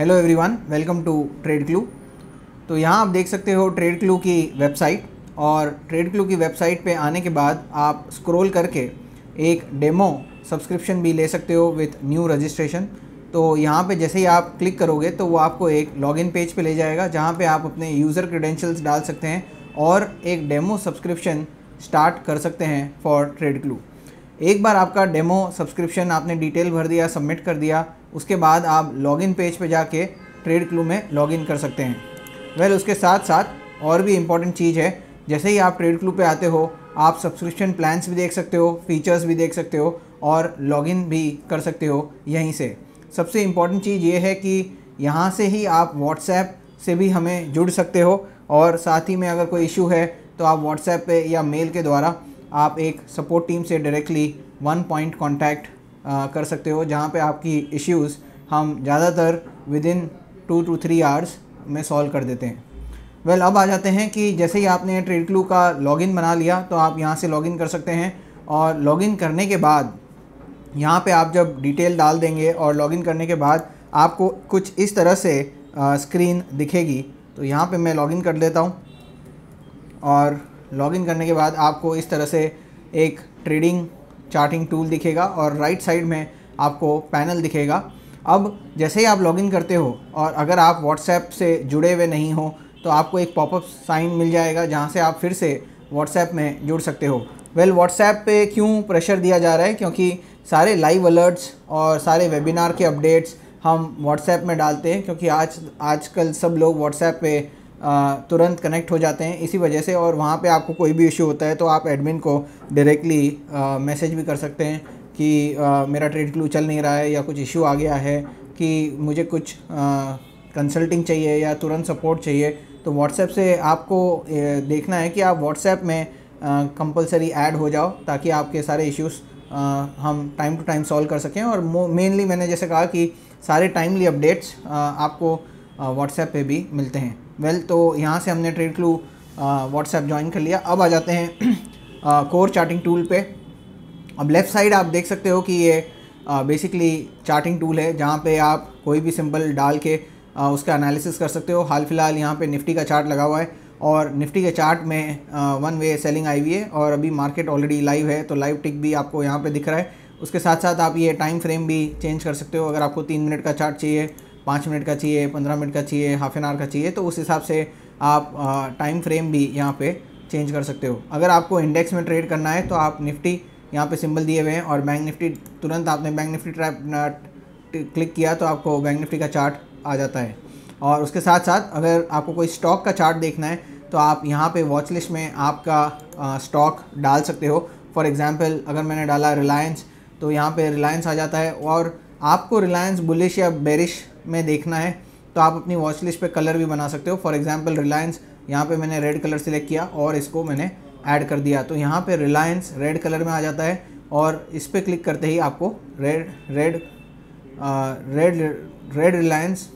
hello everyone welcome to Trade Clue तो यहाँ आप देख सकते हो ट्रेड क्लू की वेबसाइट और ट्रेड क्लू की वेबसाइट पे आने के बाद आप स्क्रॉल करके एक डेमो सब्सक्रिप्शन भी ले सकते हो विथ न्यू रजिस्ट्रेशन तो यहाँ पे जैसे ही आप क्लिक करोगे तो वो आपको एक लॉगिन पेज पे ले जाएगा जहाँ पे आप अपने यूज़र क्रेडेंशियल्स डाल सकते हैं और एक डेमो सब्सक्रिप्शन स्टार्ट कर सकते हैं फॉर ट्रेड क्लू एक बार आपका डेमो सब्सक्रिप्शन आपने डिटेल भर दिया सबमिट कर दिया उसके बाद आप लॉगिन पेज पे जाके ट्रेड क्लू में लॉगिन कर सकते हैं वेल well, उसके साथ साथ और भी इम्पॉर्टेंट चीज़ है जैसे ही आप ट्रेड क्लू पे आते हो आप सब्सक्रिप्शन प्लान्स भी देख सकते हो फीचर्स भी देख सकते हो और लॉगिन भी कर सकते हो यहीं से सबसे इम्पॉर्टेंट चीज़ ये है कि यहाँ से ही आप व्हाट्सएप से भी हमें जुड़ सकते हो और साथ ही में अगर कोई इशू है तो आप व्हाट्सएप पे या मेल के द्वारा आप एक सपोर्ट टीम से डायरेक्टली वन पॉइंट कॉन्टैक्ट कर सकते हो जहाँ पे आपकी इश्यूज़ हम ज़्यादातर within two two three hours में सॉल्व कर देते हैं वेल well, अब आ जाते हैं कि जैसे ही आपने ट्रेड क्लू का लॉगिन बना लिया तो आप यहाँ से लॉगिन कर सकते हैं और लॉगिन करने के बाद यहाँ पे आप जब डिटेल डाल देंगे और लॉगिन करने के बाद आपको कुछ इस तरह से आ, स्क्रीन दिखेगी तो यहाँ पे मैं लॉगिन कर लेता हूँ और लॉगिन करने के बाद आपको इस तरह से एक ट्रेडिंग चार्टिंग टूल दिखेगा और राइट साइड में आपको पैनल दिखेगा अब जैसे ही आप लॉगिन करते हो और अगर आप व्हाट्सएप से जुड़े हुए नहीं हो तो आपको एक पॉपअप साइन मिल जाएगा जहाँ से आप फिर से व्हाट्सएप में जुड़ सकते हो वेल well, व्हाट्सएप पे क्यों प्रेशर दिया जा रहा है क्योंकि सारे लाइव अलर्ट्स और सारे वेबिनार के अपडेट्स हम व्हाट्सएप में डालते हैं क्योंकि आज आजकल सब लोग व्हाट्सएप पे तुरंत कनेक्ट हो जाते हैं इसी वजह से और वहाँ पे आपको कोई भी इशू होता है तो आप एडमिन को डायरेक्टली मैसेज भी कर सकते हैं कि आ, मेरा ट्रेड क्लू चल नहीं रहा है या कुछ इशू आ गया है कि मुझे कुछ कंसल्टिंग चाहिए या तुरंत सपोर्ट चाहिए तो व्हाट्सएप से आपको देखना है कि आप व्हाट्सएप में कंपलसरी ऐड हो जाओ ताकि आपके सारे इश्यूज़ हम टाइम टू टाइम सॉल्व कर सकें और मेनली मैंने जैसे कहा कि सारे टाइमली अपडेट्स आपको व्हाट्सएप पे भी मिलते हैं वेल तो यहाँ से हमने ट्रेड क्लू व्हाट्सएप ज्वाइन कर लिया अब आ जाते हैं कोर चार्टिंग टूल पे अब लेफ़्ट साइड आप देख सकते हो कि ये बेसिकली चार्टिंग टूल है जहाँ पे आप कोई भी सिंबल डाल के आ, उसका एनालिसिस कर सकते हो हाल फिलहाल यहाँ पे निफ्टी का चार्ट लगा हुआ है और निफ्टी के चार्ट में वन वे सेलिंग आई हुई है और अभी मार्केट ऑलरेडी लाइव है तो लाइव टिक भी आपको यहाँ पर दिख रहा है उसके साथ साथ आप ये टाइम फ्रेम भी चेंज कर सकते हो अगर आपको तीन मिनट का चार्ट चाहिए पाँच मिनट का चाहिए पंद्रह मिनट का चाहिए हाफ एन आवर का चाहिए तो उस हिसाब से आप टाइम फ्रेम भी यहाँ पे चेंज कर सकते हो अगर आपको इंडेक्स में ट्रेड करना है तो आप निफ्टी यहाँ पे सिंबल दिए हुए हैं और बैंक निफ्टी तुरंत आपने बैंक निफ्टी ट्रैप क्लिक किया तो आपको बैंक निफ्टी का चार्ट आ जाता है और उसके साथ साथ अगर आपको कोई स्टॉक का चार्ट देखना है तो आप यहाँ पे वॉच लिस्ट में आपका स्टॉक डाल सकते हो फॉर एग्ज़ाम्पल अगर मैंने डाला रिलायंस तो यहाँ पे रिलायंस आ जाता है और आपको रिलायंस बुलिश या बेरिश में देखना है तो आप अपनी वॉच लिस्ट पर कलर भी बना सकते हो फॉर एग्जाम्पल रिलायंस यहाँ पर मैंने रेड कलर सेलेक्ट किया और इसको मैंने ऐड कर दिया तो यहाँ पर रिलायंस रेड कलर में आ जाता है और इस पर क्लिक करते ही आपको red red red red Reliance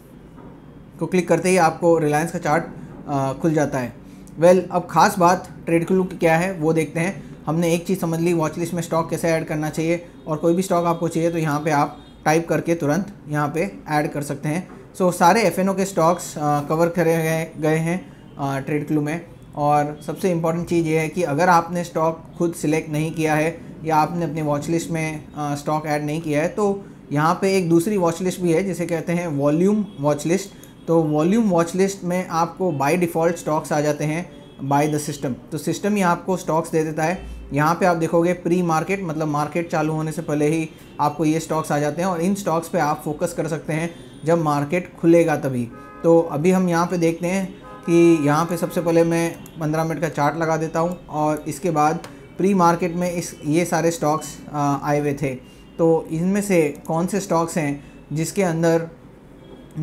को क्लिक करते ही आपको रिलायंस का चार्ट आ, खुल जाता है वेल well, अब खास बात ट्रेड क्लू की क्या है वो देखते हैं हमने एक चीज़ समझ ली वॉच लिस्ट में स्टॉक कैसे ऐड करना चाहिए और कोई भी स्टॉक आपको चाहिए तो यहाँ पे आप टाइप करके तुरंत यहाँ पे ऐड कर सकते हैं सो so, सारे एफ के स्टॉक्स कवर uh, करे गए हैं ट्रेड uh, क्लू में और सबसे इम्पॉर्टेंट चीज़ ये है कि अगर आपने स्टॉक खुद सिलेक्ट नहीं किया है या आपने अपने वॉच लिस्ट में स्टॉक uh, ऐड नहीं किया है तो यहाँ पे एक दूसरी वॉच लिस्ट भी है जिसे कहते हैं वॉल्यूम वॉच लिस्ट तो वॉल्यूम वॉच लिस्ट में आपको बाय डिफ़ॉल्ट स्टॉक्स आ जाते हैं बाय द सिस्टम तो सिस्टम ही आपको स्टॉक्स दे देता है यहाँ पे आप देखोगे प्री मार्केट मतलब मार्केट चालू होने से पहले ही आपको ये स्टॉक्स आ जाते हैं और इन स्टॉक्स पे आप फोकस कर सकते हैं जब मार्केट खुलेगा तभी तो अभी हम यहाँ पे देखते हैं कि यहाँ पे सबसे पहले मैं पंद्रह मिनट का चार्ट लगा देता हूँ और इसके बाद प्री मार्केट में इस ये सारे स्टॉक्स आए हुए थे तो इनमें से कौन से स्टॉक्स हैं जिसके अंदर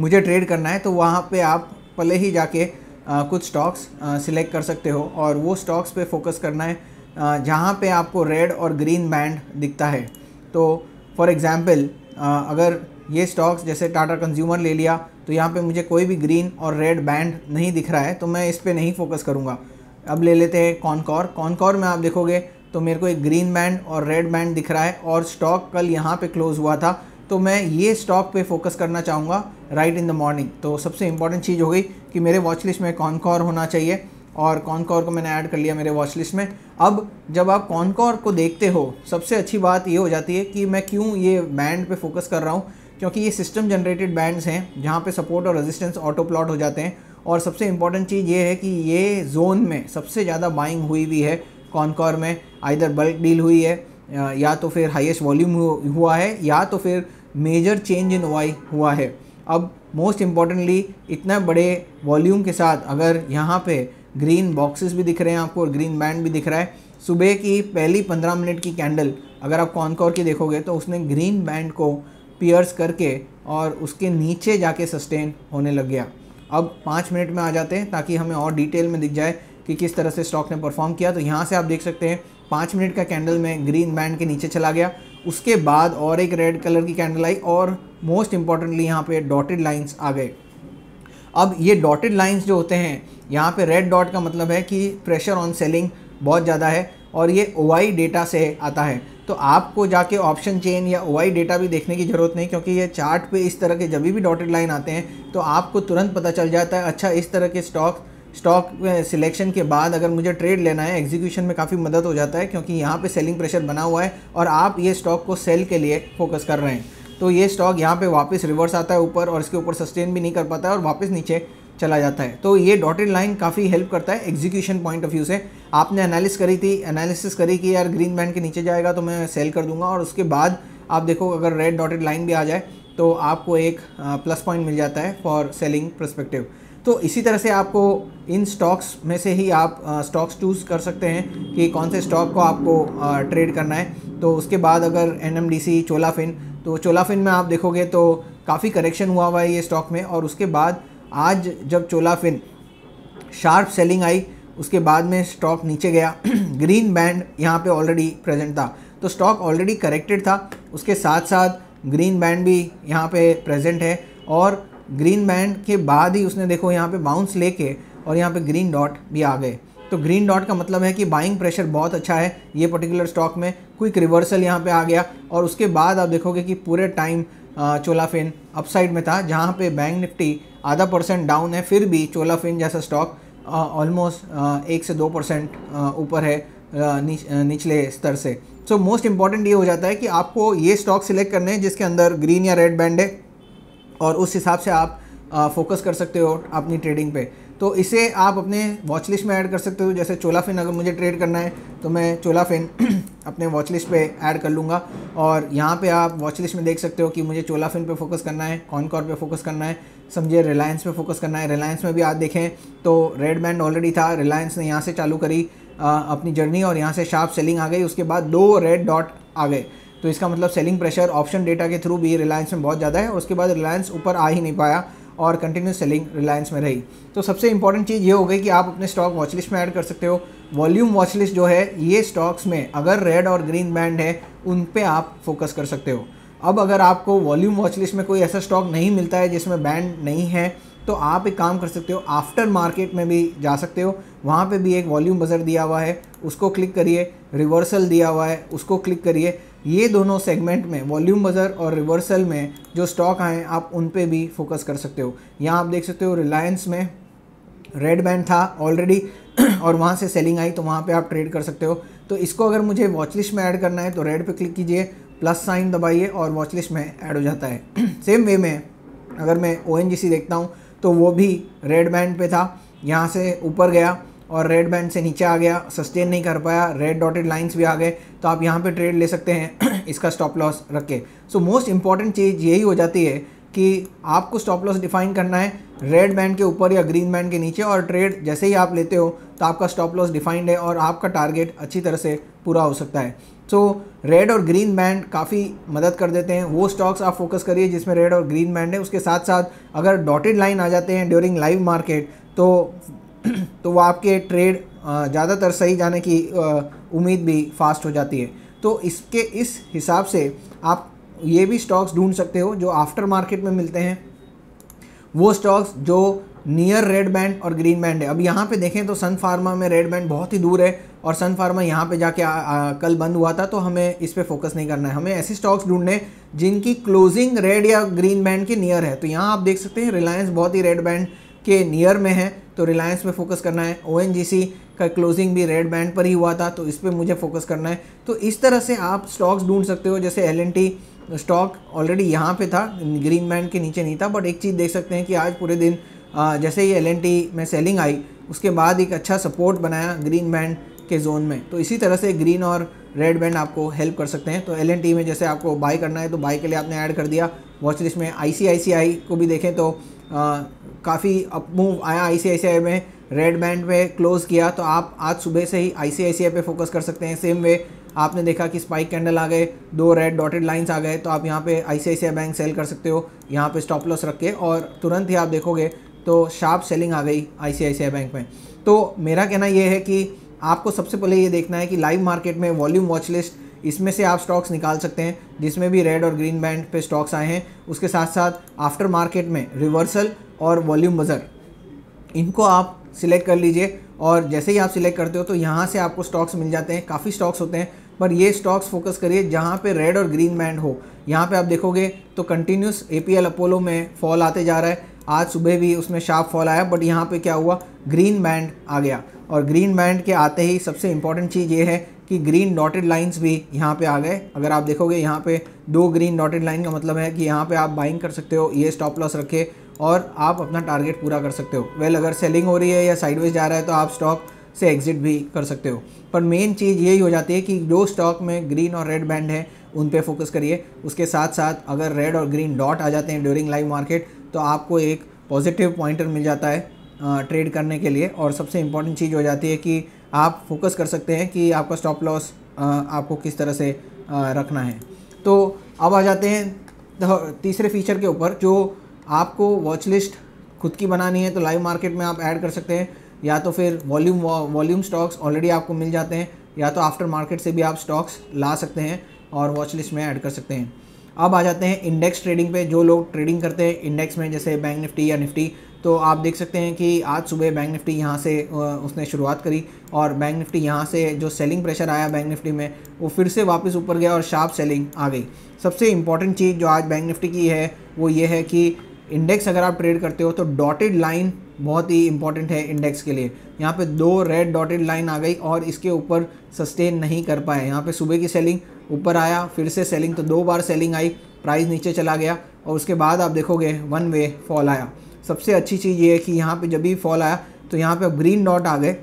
मुझे ट्रेड करना है तो वहाँ पर आप पहले ही जाके आ, कुछ स्टॉक्स सिलेक्ट कर सकते हो और वो स्टॉक्स पर फोकस करना है जहाँ पे आपको रेड और ग्रीन बैंड दिखता है तो फॉर एग्ज़ाम्पल अगर ये स्टॉक्स जैसे टाटा कंज्यूमर ले लिया तो यहाँ पे मुझे कोई भी ग्रीन और रेड बैंड नहीं दिख रहा है तो मैं इस पर नहीं फोकस करूँगा अब ले लेते हैं कॉनकॉर कॉनकॉर में आप देखोगे तो मेरे को एक ग्रीन बैंड और रेड बैंड दिख रहा है और स्टॉक कल यहाँ पे क्लोज़ हुआ था तो मैं ये स्टॉक पे फोकस करना चाहूँगा राइट इन द मॉर्निंग तो सबसे इम्पॉर्टेंट चीज़ हो गई कि मेरे वॉचलिस्ट में कॉनकॉर होना चाहिए और कॉनकॉर को मैंने ऐड कर लिया मेरे वॉच लिस्ट में अब जब आप कॉनकॉर को देखते हो सबसे अच्छी बात ये हो जाती है कि मैं क्यों ये बैंड पे फोकस कर रहा हूँ क्योंकि ये सिस्टम जनरेटेड बैंड्स हैं जहाँ पे सपोर्ट और रेजिस्टेंस ऑटो प्लॉट हो जाते हैं और सबसे इंपॉर्टेंट चीज़ ये है कि ये जोन में सबसे ज़्यादा बाइंग हुई हुई है कॉनकॉर में आइधर बल्क डील हुई है या तो फिर हाईएस्ट वॉल्यूम हुआ है या तो फिर मेजर चेंज इन वाई हुआ है अब मोस्ट इम्पॉर्टेंटली इतना बड़े वॉल्यूम के साथ अगर यहाँ पे ग्रीन बॉक्सेस भी दिख रहे हैं आपको और ग्रीन बैंड भी दिख रहा है सुबह की पहली पंद्रह मिनट की कैंडल अगर आप कौर की देखोगे तो उसने ग्रीन बैंड को पियर्स करके और उसके नीचे जाके सस्टेन होने लग गया अब पाँच मिनट में आ जाते हैं ताकि हमें और डिटेल में दिख जाए कि किस तरह से स्टॉक ने परफॉर्म किया तो यहाँ से आप देख सकते हैं पाँच मिनट का कैंडल में ग्रीन बैंड के नीचे चला गया उसके बाद और एक रेड कलर की कैंडल आई और मोस्ट इम्पॉर्टेंटली यहाँ पे डॉटेड लाइंस आ गए अब ये डॉटेड लाइंस जो होते हैं यहाँ पे रेड डॉट का मतलब है कि प्रेशर ऑन सेलिंग बहुत ज़्यादा है और ये ओ डेटा से आता है तो आपको जाके ऑप्शन चेन या ओ डेटा भी देखने की ज़रूरत नहीं क्योंकि ये चार्ट पे इस तरह के जब भी डॉटेड लाइन आते हैं तो आपको तुरंत पता चल जाता है अच्छा इस तरह के स्टॉक स्टॉक सिलेक्शन के बाद अगर मुझे ट्रेड लेना है एग्जीक्यूशन में काफ़ी मदद हो जाता है क्योंकि यहाँ पे सेलिंग प्रेशर बना हुआ है और आप ये स्टॉक को सेल के लिए फोकस कर रहे हैं तो ये स्टॉक यहाँ पे वापस रिवर्स आता है ऊपर और इसके ऊपर सस्टेन भी नहीं कर पाता है और वापस नीचे चला जाता है तो ये डॉटेड लाइन काफ़ी हेल्प करता है एग्जीक्यूशन पॉइंट ऑफ व्यू से आपने एनालिस करी थी एनालिसिस करी कि यार ग्रीन बैंड के नीचे जाएगा तो मैं सेल कर दूंगा और उसके बाद आप देखो अगर रेड डॉटेड लाइन भी आ जाए तो आपको एक प्लस पॉइंट मिल जाता है फॉर सेलिंग प्रस्पेक्टिव तो इसी तरह से आपको इन स्टॉक्स में से ही आप स्टॉक्स चूज़ कर सकते हैं कि कौन से स्टॉक को आपको ट्रेड करना है तो उसके बाद अगर N M D C Cholafin तो चोलाफिन में आप देखोगे तो काफ़ी करेक्शन हुआ हुआ है ये स्टॉक में और उसके बाद आज जब चोलाफिन शार्प सेलिंग आई उसके बाद में स्टॉक नीचे गया ग्रीन बैंड यहाँ पे ऑलरेडी प्रेजेंट था तो स्टॉक ऑलरेडी करेक्टेड था उसके साथ साथ ग्रीन बैंड भी यहाँ पे प्रेजेंट है और ग्रीन बैंड के बाद ही उसने देखो यहाँ पे बाउंस लेके और यहाँ पे ग्रीन डॉट भी आ गए तो ग्रीन डॉट का मतलब है कि बाइंग प्रेशर बहुत अच्छा है ये पर्टिकुलर स्टॉक में क्विक रिवर्सल यहाँ पे आ गया और उसके बाद आप देखोगे कि पूरे टाइम चोलाफिन अपसाइड में था जहाँ पे बैंक निफ्टी आधा परसेंट डाउन है फिर भी चोलाफिन जैसा स्टॉक ऑलमोस्ट एक से दो परसेंट ऊपर है नीच, निचले स्तर से सो मोस्ट इम्पॉर्टेंट ये हो जाता है कि आपको ये स्टॉक सिलेक्ट करने हैं जिसके अंदर ग्रीन या रेड बैंड है और उस हिसाब से आप फोकस कर सकते हो अपनी ट्रेडिंग पे तो इसे आप अपने वॉच लिस्ट में ऐड कर सकते हो जैसे चोलाफिन अगर मुझे ट्रेड करना है तो मैं चोलाफिन अपने वॉच लिस्ट पे ऐड कर लूँगा और यहाँ पे आप वॉच लिस्ट में देख सकते हो कि मुझे चोलाफिन पे फोकस करना है कॉनकॉर पे फोकस करना है समझिए रिलायंस पे फोकस करना है रिलायंस में भी आप देखें तो रेड बैंड ऑलरेडी था रिलायंस ने यहाँ से चालू करी आ, अपनी जर्नी और यहाँ से शार्प सेलिंग आ गई उसके बाद दो रेड डॉट आ गए तो इसका मतलब सेलिंग प्रेशर ऑप्शन डेटा के थ्रू भी रिलायंस में बहुत ज़्यादा है उसके बाद रिलायंस ऊपर आ ही नहीं पाया और कंटिन्यू सेलिंग रिलायंस में रही तो सबसे इंपॉर्टेंट चीज़ ये हो गई कि आप अपने स्टॉक वॉचलिस्ट में ऐड कर सकते हो वॉल्यूम वॉचलिस्ट जो है ये स्टॉक्स में अगर रेड और ग्रीन बैंड है उन पर आप फोकस कर सकते हो अब अगर आपको वॉल्यूम वॉचलिस्ट में कोई ऐसा स्टॉक नहीं मिलता है जिसमें बैंड नहीं है तो आप एक काम कर सकते हो आफ्टर मार्केट में भी जा सकते हो वहाँ पे भी एक वॉल्यूम बजर दिया हुआ है उसको क्लिक करिए रिवर्सल दिया हुआ है उसको क्लिक करिए ये दोनों सेगमेंट में वॉल्यूम बजर और रिवर्सल में जो स्टॉक आए आप उन पे भी फोकस कर सकते हो यहाँ आप देख सकते हो रिलायंस में रेड बैंड था ऑलरेडी और वहाँ से सेलिंग आई तो वहाँ पे आप ट्रेड कर सकते हो तो इसको अगर मुझे वॉचलिस्ट में ऐड करना है तो रेड पे क्लिक कीजिए प्लस साइन दबाइए और वॉचलिस्ट में ऐड हो जाता है सेम वे में अगर मैं ओ देखता हूँ तो वो भी रेड बैंड पे था यहाँ से ऊपर गया और रेड बैंड से नीचे आ गया सस्टेन नहीं कर पाया रेड डॉटेड लाइंस भी आ गए तो आप यहाँ पे ट्रेड ले सकते हैं इसका स्टॉप लॉस रख के सो मोस्ट इंपॉर्टेंट चीज़ यही हो जाती है कि आपको स्टॉप लॉस डिफाइन करना है रेड बैंड के ऊपर या ग्रीन बैंड के नीचे और ट्रेड जैसे ही आप लेते हो तो आपका स्टॉप लॉस डिफाइंड है और आपका टारगेट अच्छी तरह से पूरा हो सकता है सो so, रेड और ग्रीन बैंड काफ़ी मदद कर देते हैं वो स्टॉक्स आप फोकस करिए जिसमें रेड और ग्रीन बैंड है उसके साथ साथ अगर डॉटेड लाइन आ जाते हैं ड्यूरिंग लाइव मार्केट तो तो वो आपके ट्रेड ज़्यादातर सही जाने की उम्मीद भी फास्ट हो जाती है तो इसके इस हिसाब से आप ये भी स्टॉक्स ढूंढ सकते हो जो आफ्टर मार्केट में मिलते हैं वो स्टॉक्स जो नियर रेड बैंड और ग्रीन बैंड है अब यहाँ पे देखें तो सन फार्मा में रेड बैंड बहुत ही दूर है और सन फार्मा यहाँ पे जाके आ, आ, कल बंद हुआ था तो हमें इस पर फोकस नहीं करना है हमें ऐसे स्टॉक्स ढूंढने जिनकी क्लोजिंग रेड या ग्रीन बैंड के नियर है तो यहाँ आप देख सकते हैं रिलायंस बहुत ही रेड बैंड के नियर में है तो रिलायंस पे फोकस करना है ओ का क्लोजिंग भी रेड बैंड पर ही हुआ था तो इस पर मुझे फोकस करना है तो इस तरह से आप स्टॉक्स ढूंढ सकते हो जैसे एल स्टॉक ऑलरेडी यहाँ पे था ग्रीन बैंड के नीचे नहीं था बट एक चीज़ देख सकते हैं कि आज पूरे दिन जैसे ही एल में सेलिंग आई उसके बाद एक अच्छा सपोर्ट बनाया ग्रीन बैंड के जोन में तो इसी तरह से ग्रीन और रेड बैंड आपको हेल्प कर सकते हैं तो एल में जैसे आपको बाय करना है तो बाय के लिए आपने ऐड कर दिया वॉचलिस्ट में आई को भी देखें तो काफ़ी अप मूव आया आई सी में रेड बैंड में क्लोज़ किया तो आप आज सुबह से ही आई सी पर फोकस कर सकते हैं सेम वे आपने देखा कि स्पाइक कैंडल आ गए दो रेड डॉटेड लाइंस आ गए तो आप यहाँ पे आई सी बैंक सेल कर सकते हो यहाँ पे स्टॉप लॉस रख के और तुरंत ही आप देखोगे तो शार्प सेलिंग आ गई आई बैंक में तो मेरा कहना यह है कि आपको सबसे पहले ये देखना है कि लाइव मार्केट में वॉल्यूम वॉच लिस्ट इसमें से आप स्टॉक्स निकाल सकते हैं जिसमें भी रेड और ग्रीन बैंड पे स्टॉक्स आए हैं उसके साथ साथ आफ्टर मार्केट में रिवर्सल और वॉल्यूम बजर इनको आप सिलेक्ट कर लीजिए और जैसे ही आप सिलेक्ट करते हो तो यहाँ से आपको स्टॉक्स मिल जाते हैं काफ़ी स्टॉक्स होते हैं पर ये स्टॉक्स फोकस करिए जहाँ पे रेड और ग्रीन बैंड हो यहाँ पे आप देखोगे तो कंटिन्यूस एपीएल अपोलो में फॉल आते जा रहा है आज सुबह भी उसमें शार्प फॉल आया बट यहाँ पे क्या हुआ ग्रीन बैंड आ गया और ग्रीन बैंड के आते ही सबसे इंपॉर्टेंट चीज़ ये है कि ग्रीन डॉटेड लाइंस भी यहाँ पे आ गए अगर आप देखोगे यहाँ पे दो ग्रीन डॉटेड लाइन का मतलब है कि यहाँ पे आप बाइंग कर सकते हो ये स्टॉप लॉस रखे और आप अपना टारगेट पूरा कर सकते हो वेल well, अगर सेलिंग हो रही है या साइडवेज जा रहा है तो आप स्टॉक से एग्जिट भी कर सकते हो पर मेन चीज़ यही हो जाती है कि जो स्टॉक में ग्रीन और रेड बैंड है उन पर फोकस करिए उसके साथ साथ अगर रेड और ग्रीन डॉट आ जाते हैं ड्यूरिंग लाइव मार्केट तो आपको एक पॉजिटिव पॉइंटर मिल जाता है ट्रेड करने के लिए और सबसे इम्पॉर्टेंट चीज़ हो जाती है कि आप फोकस कर सकते हैं कि आपका स्टॉप लॉस आपको किस तरह से रखना है तो अब आ जाते हैं तीसरे फीचर के ऊपर जो आपको वॉच लिस्ट खुद की बनानी है तो लाइव मार्केट में आप ऐड कर सकते हैं या तो फिर वॉल्यूम वॉल्यूम स्टॉक्स ऑलरेडी आपको मिल जाते हैं या तो आफ्टर मार्केट से भी आप स्टॉक्स ला सकते हैं और वॉच लिस्ट में ऐड कर सकते हैं अब आ जाते हैं इंडेक्स ट्रेडिंग पे जो लोग ट्रेडिंग करते हैं इंडेक्स में जैसे बैंक निफ्टी या निफ्टी तो आप देख सकते हैं कि आज सुबह बैंक निफ्टी यहाँ से उसने शुरुआत करी और बैंक निफ्टी यहाँ से जो सेलिंग प्रेशर आया बैंक निफ्टी में वो फिर से वापस ऊपर गया और शार्प सेलिंग आ गई सबसे इम्पॉर्टेंट चीज़ जो आज बैंक निफ्टी की है वो ये है कि इंडेक्स अगर आप ट्रेड करते हो तो डॉटेड लाइन बहुत ही इंपॉर्टेंट है इंडेक्स के लिए यहाँ पे दो रेड डॉटेड लाइन आ गई और इसके ऊपर सस्टेन नहीं कर पाए यहाँ पे सुबह की सेलिंग ऊपर आया फिर से सेलिंग तो दो बार सेलिंग आई प्राइस नीचे चला गया और उसके बाद आप देखोगे वन वे फॉल आया सबसे अच्छी चीज़ ये है कि यहाँ पे जब भी फॉल आया तो यहाँ पे अब ग्रीन डॉट आ गए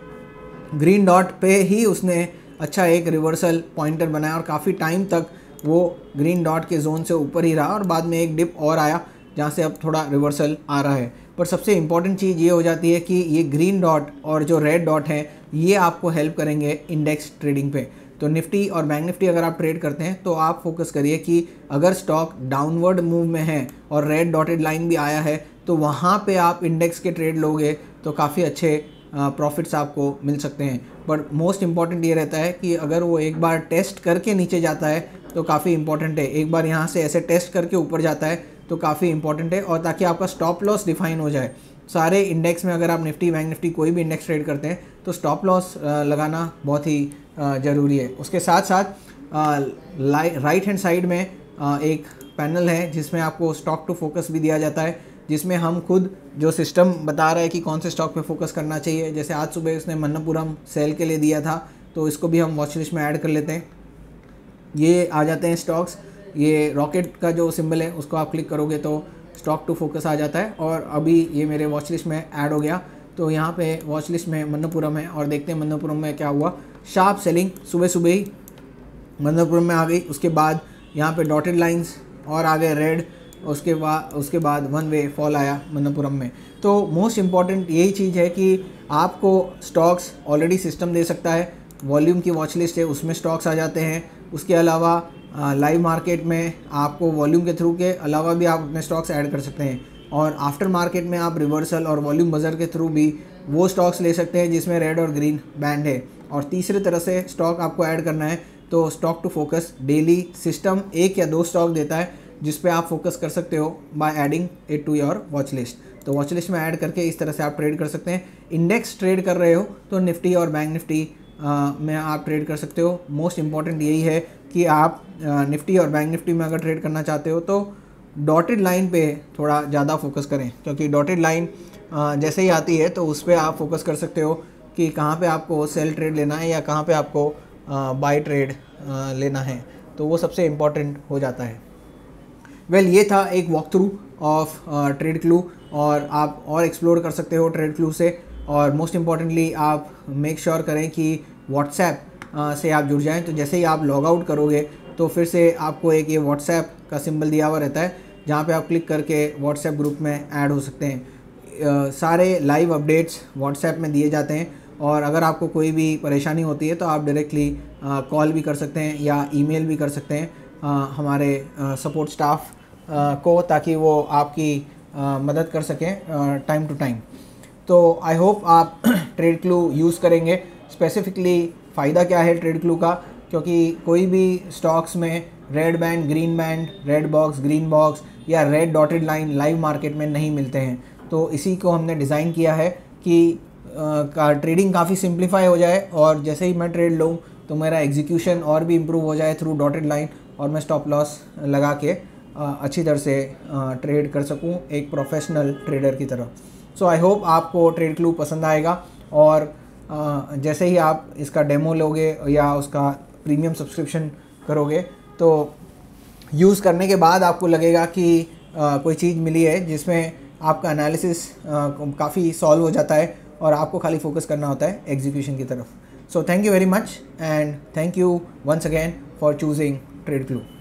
ग्रीन डॉट पे ही उसने अच्छा एक रिवर्सल पॉइंटर बनाया और काफ़ी टाइम तक वो ग्रीन डॉट के जोन से ऊपर ही रहा और बाद में एक डिप और आया जहाँ से अब थोड़ा रिवर्सल आ रहा है पर सबसे इम्पॉर्टेंट चीज़ ये हो जाती है कि ये ग्रीन डॉट और जो रेड डॉट है ये आपको हेल्प करेंगे इंडेक्स ट्रेडिंग पे तो निफ्टी और बैंक निफ्टी अगर आप ट्रेड करते हैं तो आप फोकस करिए कि अगर स्टॉक डाउनवर्ड मूव में है और रेड डॉटेड लाइन भी आया है तो वहाँ पे आप इंडेक्स के ट्रेड लोगे तो काफ़ी अच्छे प्रॉफिट्स आपको मिल सकते हैं बट मोस्ट इम्पॉर्टेंट ये रहता है कि अगर वो एक बार टेस्ट करके नीचे जाता है तो काफ़ी इंपॉर्टेंट है एक बार यहाँ से ऐसे टेस्ट करके ऊपर जाता है तो काफ़ी इंपॉर्टेंट है और ताकि आपका स्टॉप लॉस डिफाइन हो जाए सारे इंडेक्स में अगर आप निफ्टी बैंक निफ्टी कोई भी इंडेक्स ट्रेड करते हैं तो स्टॉप लॉस लगाना बहुत ही ज़रूरी है उसके साथ साथ राइट हैंड साइड में एक पैनल है जिसमें आपको स्टॉक टू फोकस भी दिया जाता है जिसमें हम खुद जो सिस्टम बता रहा है कि कौन से स्टॉक पे फोकस करना चाहिए जैसे आज सुबह उसने मन्नापुरम सेल के लिए दिया था तो इसको भी हम वॉच लिस्ट में ऐड कर लेते हैं ये आ जाते हैं स्टॉक्स ये रॉकेट का जो सिंबल है उसको आप क्लिक करोगे तो स्टॉक टू फोकस आ जाता है और अभी ये मेरे वॉच लिस्ट में ऐड हो गया तो यहाँ पे वॉच लिस्ट में मन्नपुरम है और देखते हैं मन्नपुरम में क्या हुआ शार्प सेलिंग सुबह सुबह ही मन्नपुरम में आ गई उसके बाद यहाँ पे डॉटेड लाइंस और आ गए रेड उसके बाद उसके बाद वन वे फॉल आया मन्नपुरम में तो मोस्ट इम्पॉर्टेंट यही चीज़ है कि आपको स्टॉक्स ऑलरेडी सिस्टम दे सकता है वॉल्यूम की वॉच लिस्ट है उसमें स्टॉक्स आ जाते हैं उसके अलावा लाइव मार्केट में आपको वॉल्यूम के थ्रू के अलावा भी आप अपने स्टॉक्स ऐड कर सकते हैं और आफ्टर मार्केट में आप रिवर्सल और वॉल्यूम बजर के थ्रू भी वो स्टॉक्स ले सकते हैं जिसमें रेड और ग्रीन बैंड है और तीसरे तरह से स्टॉक आपको ऐड करना है तो stock to focus daily system एक या दो स्टॉक देता है जिस पे आप फोकस कर सकते हो by adding it to your watch list तो वॉच लिस्ट में ऐड करके इस तरह से आप ट्रेड कर सकते हैं इंडेक्स ट्रेड कर रहे हो तो निफ्टी और बैंक निफ्टी में आप ट्रेड कर सकते हो मोस्ट इंपॉर्टेंट यही है कि आप निफ्टी और बैंक निफ्टी में अगर ट्रेड करना चाहते हो तो डॉटेड लाइन पे थोड़ा ज़्यादा फोकस करें क्योंकि डॉटेड लाइन जैसे ही आती है तो उस पर आप फोकस कर सकते हो कि कहाँ पे आपको सेल ट्रेड लेना है या कहाँ पे आपको बाय ट्रेड लेना है तो वो सबसे इम्पॉर्टेंट हो जाता है वेल ये था एक walk through of Trade Clue और आप और एक्सप्लोर कर सकते हो ट्रेड क्लू से और मोस्ट इम्पॉर्टेंटली आप मेक श्योर sure करें कि व्हाट्सएप uh, से आप जुड़ जाएं तो जैसे ही आप लॉग आउट करोगे तो फिर से आपको एक ये व्हाट्सएप का सिंबल दिया हुआ रहता है जहाँ पे आप क्लिक करके व्हाट्सएप ग्रुप में ऐड हो सकते हैं uh, सारे लाइव अपडेट्स व्हाट्सएप में दिए जाते हैं और अगर आपको कोई भी परेशानी होती है तो आप डायरेक्टली कॉल uh, भी कर सकते हैं या ईमेल भी कर सकते हैं uh, हमारे सपोर्ट uh, स्टाफ को ताकि वो आपकी मदद कर सकें टाइम टू टाइम तो आई होप आप ट्रेड क्लू यूज़ करेंगे स्पेसिफिकली फ़ायदा क्या है ट्रेड क्लू का क्योंकि कोई भी स्टॉक्स में red band green band red box green box या red dotted line live market में नहीं मिलते हैं तो इसी को हमने डिज़ाइन किया है कि का ट्रेडिंग काफ़ी सिंप्लीफाई हो जाए और जैसे ही मैं ट्रेड लूँ तो मेरा एग्जीक्यूशन और भी इम्प्रूव हो जाए थ्रू डॉटेड लाइन और मैं स्टॉप लॉस लगा के अच्छी तरह से ट्रेड कर सकूँ एक प्रोफेशनल ट्रेडर की तरह सो आई होप आपको ट्रेड क्लू पसंद आएगा और जैसे ही आप इसका डेमो लोगे या उसका प्रीमियम सब्सक्रिप्शन करोगे तो यूज़ करने के बाद आपको लगेगा कि कोई चीज़ मिली है जिसमें आपका एनालिसिस काफ़ी सॉल्व हो जाता है और आपको खाली फोकस करना होता है एग्जीक्यूशन की तरफ so thank you very much and thank you once again for choosing Trade clue